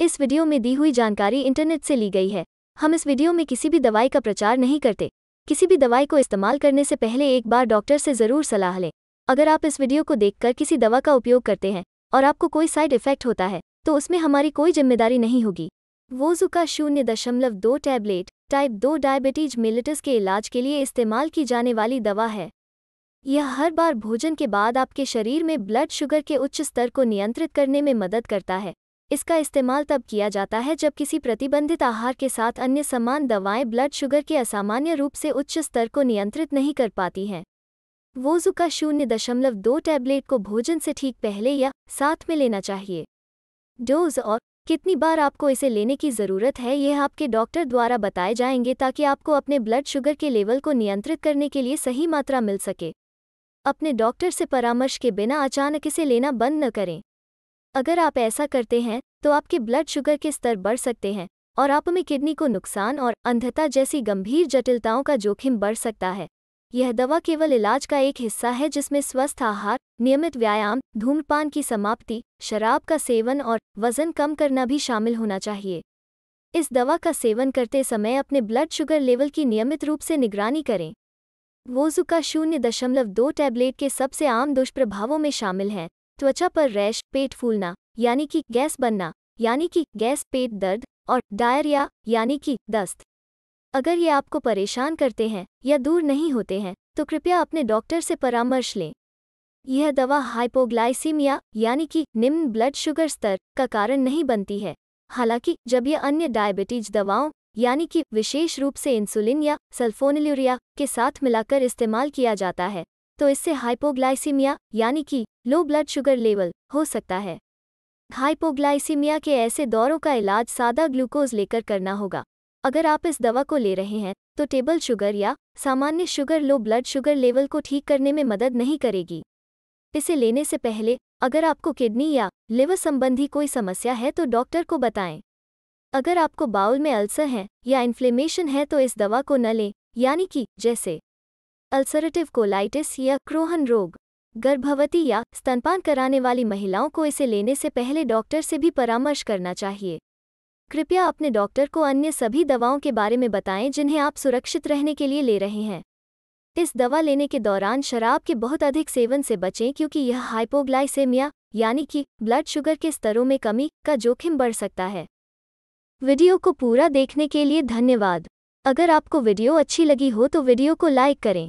इस वीडियो में दी हुई जानकारी इंटरनेट से ली गई है हम इस वीडियो में किसी भी दवाई का प्रचार नहीं करते किसी भी दवाई को इस्तेमाल करने से पहले एक बार डॉक्टर से ज़रूर सलाह लें अगर आप इस वीडियो को देखकर किसी दवा का उपयोग करते हैं और आपको कोई साइड इफेक्ट होता है तो उसमें हमारी कोई जिम्मेदारी नहीं होगी वोजुका शून्य दशमलव दो टैबलेट टाइप दो डायबिटीज मिलिटस के इलाज के लिए इस्तेमाल की जाने वाली दवा है यह हर बार भोजन के बाद आपके शरीर में ब्लड शुगर के उच्च स्तर को नियंत्रित करने में मदद करता है इसका इस्तेमाल तब किया जाता है जब किसी प्रतिबंधित आहार के साथ अन्य समान दवाएं ब्लड शुगर के असामान्य रूप से उच्च स्तर को नियंत्रित नहीं कर पाती हैं वोजू का शून्य दशमलव दो टैबलेट को भोजन से ठीक पहले या साथ में लेना चाहिए डोज और कितनी बार आपको इसे लेने की ज़रूरत है यह आपके डॉक्टर द्वारा बताए जाएंगे ताकि आपको अपने ब्लड शुगर के लेवल को नियंत्रित करने के लिए सही मात्रा मिल सके अपने डॉक्टर से परामर्श के बिना अचानक इसे लेना बंद न करें अगर आप ऐसा करते हैं तो आपके ब्लड शुगर के स्तर बढ़ सकते हैं और आप में किडनी को नुकसान और अंधता जैसी गंभीर जटिलताओं का जोखिम बढ़ सकता है यह दवा केवल इलाज का एक हिस्सा है जिसमें स्वस्थ आहार नियमित व्यायाम धूम्रपान की समाप्ति शराब का सेवन और वजन कम करना भी शामिल होना चाहिए इस दवा का सेवन करते समय अपने ब्लड शुगर लेवल की नियमित रूप से निगरानी करें वोजुका शून्य दशमलव दो टैबलेट के सबसे आम दुष्प्रभावों में शामिल हैं त्वचा पर रैश पेट फूलना यानी कि गैस बनना यानी कि गैस पेट दर्द और डायरिया यानी कि दस्त अगर ये आपको परेशान करते हैं या दूर नहीं होते हैं तो कृपया अपने डॉक्टर से परामर्श लें यह दवा हाइपोग्लाइसीमिया यानी कि निम्न ब्लड शुगर स्तर का कारण नहीं बनती है हालांकि जब यह अन्य डायबिटीज दवाओं यानी कि विशेष रूप से इंसुलिन या सल्फोनिल्यूरिया के साथ मिलाकर इस्तेमाल किया जाता है तो इससे हाइपोग्लाइसीमिया यानी कि लो ब्लड शुगर लेवल हो सकता है हाइपोग्लाइसीमिया के ऐसे दौरों का इलाज सादा ग्लूकोज लेकर करना होगा अगर आप इस दवा को ले रहे हैं तो टेबल शुगर या सामान्य sugar low blood sugar level को ठीक करने में मदद नहीं करेगी इसे लेने से पहले अगर आपको किडनी या लिवर संबंधी कोई समस्या है तो डॉक्टर को बताएं अगर आपको बाउल में अल्सर है या इन्फ्लेमेशन है तो इस दवा को न लें यानी कि जैसे अल्सरेटिव कोलाइटिस या क्रोहन रोग गर्भवती या स्तनपान कराने वाली महिलाओं को इसे लेने से पहले डॉक्टर से भी परामर्श करना चाहिए कृपया अपने डॉक्टर को अन्य सभी दवाओं के बारे में बताएं जिन्हें आप सुरक्षित रहने के लिए ले रहे हैं इस दवा लेने के दौरान शराब के बहुत अधिक सेवन से बचें क्योंकि यह हाइपोग्लाइसेमिया यानी कि ब्लड शुगर के स्तरों में कमी का जोखिम बढ़ सकता है वीडियो को पूरा देखने के लिए धन्यवाद अगर आपको वीडियो अच्छी लगी हो तो वीडियो को लाइक करें